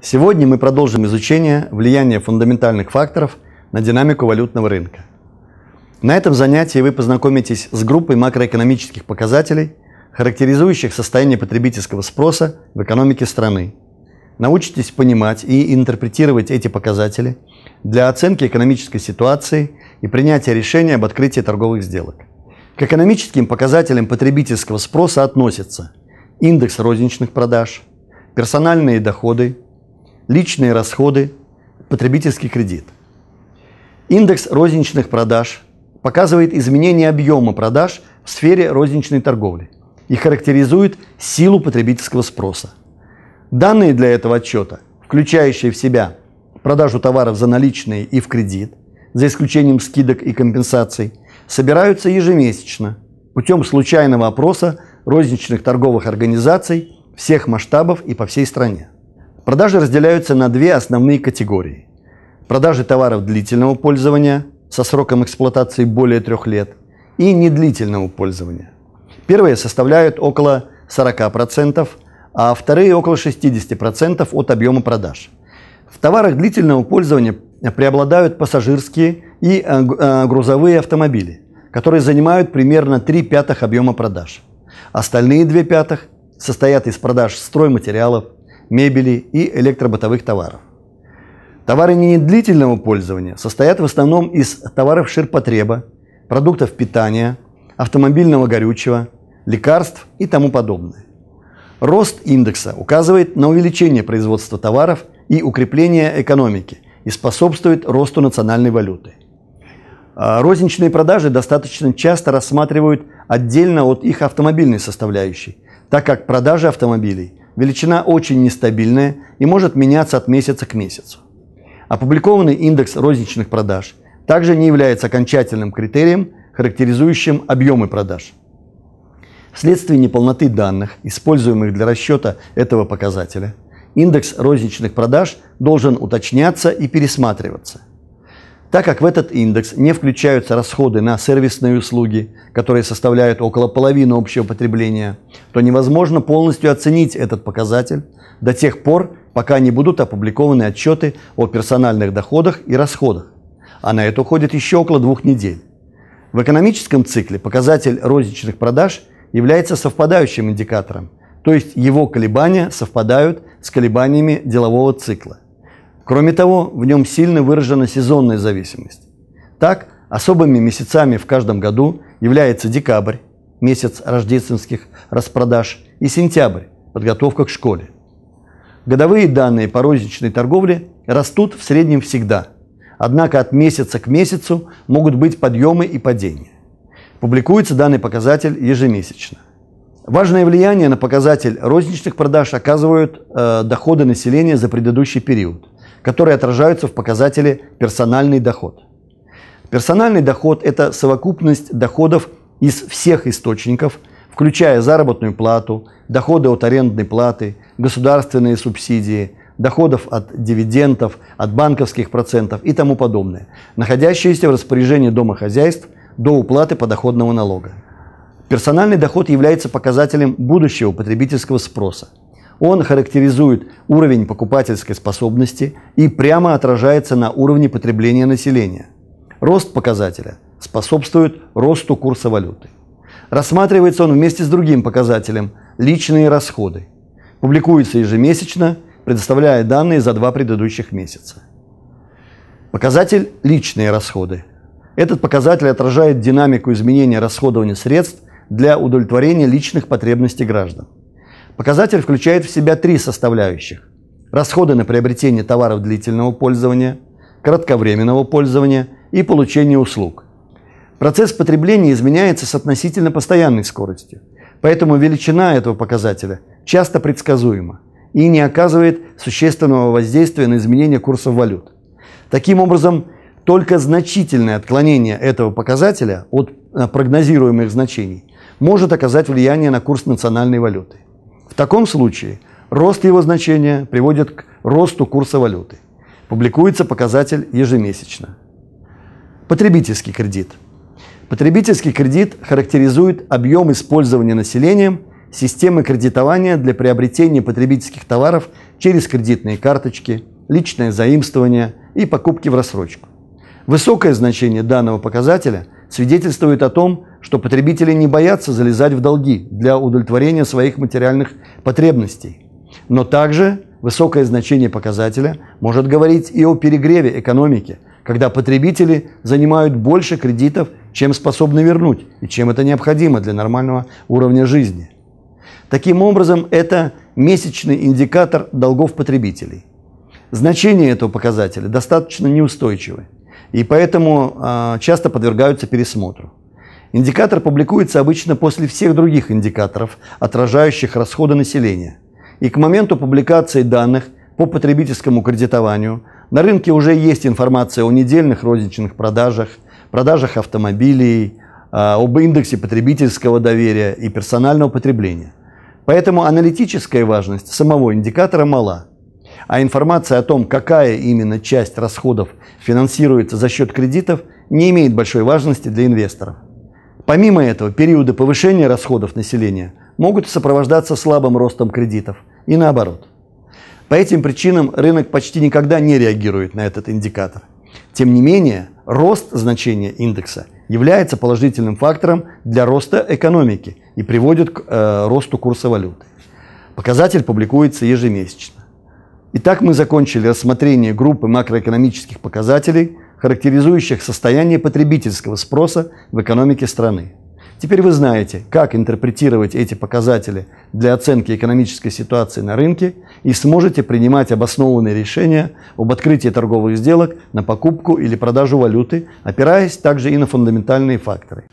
Сегодня мы продолжим изучение влияния фундаментальных факторов на динамику валютного рынка. На этом занятии вы познакомитесь с группой макроэкономических показателей, характеризующих состояние потребительского спроса в экономике страны. Научитесь понимать и интерпретировать эти показатели для оценки экономической ситуации и принятия решения об открытии торговых сделок. К экономическим показателям потребительского спроса относятся индекс розничных продаж, персональные доходы, личные расходы, потребительский кредит. Индекс розничных продаж показывает изменение объема продаж в сфере розничной торговли и характеризует силу потребительского спроса. Данные для этого отчета, включающие в себя продажу товаров за наличные и в кредит, за исключением скидок и компенсаций, собираются ежемесячно путем случайного опроса розничных торговых организаций всех масштабов и по всей стране. Продажи разделяются на две основные категории. Продажи товаров длительного пользования со сроком эксплуатации более трех лет и недлительного пользования. Первые составляют около 40%, а вторые около 60% от объема продаж. В товарах длительного пользования преобладают пассажирские и э, э, грузовые автомобили, которые занимают примерно 3 пятых объема продаж. Остальные 2 пятых состоят из продаж стройматериалов, мебели и электробытовых товаров. Товары не пользования состоят в основном из товаров ширпотреба, продуктов питания, автомобильного горючего, лекарств и тому подобное. Рост индекса указывает на увеличение производства товаров и укрепление экономики и способствует росту национальной валюты. А, розничные продажи достаточно часто рассматривают отдельно от их автомобильной составляющей, так как продажи автомобилей Величина очень нестабильная и может меняться от месяца к месяцу. Опубликованный индекс розничных продаж также не является окончательным критерием, характеризующим объемы продаж. Вследствие неполноты данных, используемых для расчета этого показателя, индекс розничных продаж должен уточняться и пересматриваться. Так как в этот индекс не включаются расходы на сервисные услуги, которые составляют около половины общего потребления, то невозможно полностью оценить этот показатель до тех пор, пока не будут опубликованы отчеты о персональных доходах и расходах. А на это уходит еще около двух недель. В экономическом цикле показатель розничных продаж является совпадающим индикатором, то есть его колебания совпадают с колебаниями делового цикла. Кроме того, в нем сильно выражена сезонная зависимость. Так, особыми месяцами в каждом году является декабрь, месяц рождественских распродаж, и сентябрь, подготовка к школе. Годовые данные по розничной торговле растут в среднем всегда, однако от месяца к месяцу могут быть подъемы и падения. Публикуется данный показатель ежемесячно. Важное влияние на показатель розничных продаж оказывают э, доходы населения за предыдущий период – которые отражаются в показателе персональный доход. Персональный доход – это совокупность доходов из всех источников, включая заработную плату, доходы от арендной платы, государственные субсидии, доходов от дивидендов, от банковских процентов и тому подобное, находящиеся в распоряжении домохозяйств до уплаты подоходного налога. Персональный доход является показателем будущего потребительского спроса. Он характеризует уровень покупательской способности и прямо отражается на уровне потребления населения. Рост показателя способствует росту курса валюты. Рассматривается он вместе с другим показателем – личные расходы. Публикуется ежемесячно, предоставляя данные за два предыдущих месяца. Показатель «Личные расходы». Этот показатель отражает динамику изменения расходования средств для удовлетворения личных потребностей граждан. Показатель включает в себя три составляющих. Расходы на приобретение товаров длительного пользования, кратковременного пользования и получение услуг. Процесс потребления изменяется с относительно постоянной скоростью, поэтому величина этого показателя часто предсказуема и не оказывает существенного воздействия на изменение курсов валют. Таким образом, только значительное отклонение этого показателя от э, прогнозируемых значений может оказать влияние на курс национальной валюты таком случае рост его значения приводит к росту курса валюты. Публикуется показатель ежемесячно. Потребительский кредит. Потребительский кредит характеризует объем использования населением системы кредитования для приобретения потребительских товаров через кредитные карточки, личное заимствование и покупки в рассрочку. Высокое значение данного показателя свидетельствует о том, что потребители не боятся залезать в долги для удовлетворения своих материальных потребностей. Но также высокое значение показателя может говорить и о перегреве экономики, когда потребители занимают больше кредитов, чем способны вернуть и чем это необходимо для нормального уровня жизни. Таким образом, это месячный индикатор долгов потребителей. Значение этого показателя достаточно неустойчивы и поэтому э, часто подвергаются пересмотру. Индикатор публикуется обычно после всех других индикаторов, отражающих расходы населения. И к моменту публикации данных по потребительскому кредитованию на рынке уже есть информация о недельных розничных продажах, продажах автомобилей, а, об индексе потребительского доверия и персонального потребления. Поэтому аналитическая важность самого индикатора мала. А информация о том, какая именно часть расходов финансируется за счет кредитов, не имеет большой важности для инвесторов. Помимо этого, периоды повышения расходов населения могут сопровождаться слабым ростом кредитов и наоборот. По этим причинам рынок почти никогда не реагирует на этот индикатор. Тем не менее, рост значения индекса является положительным фактором для роста экономики и приводит к э, росту курса валюты. Показатель публикуется ежемесячно. Итак, мы закончили рассмотрение группы макроэкономических показателей – характеризующих состояние потребительского спроса в экономике страны. Теперь вы знаете, как интерпретировать эти показатели для оценки экономической ситуации на рынке и сможете принимать обоснованные решения об открытии торговых сделок на покупку или продажу валюты, опираясь также и на фундаментальные факторы.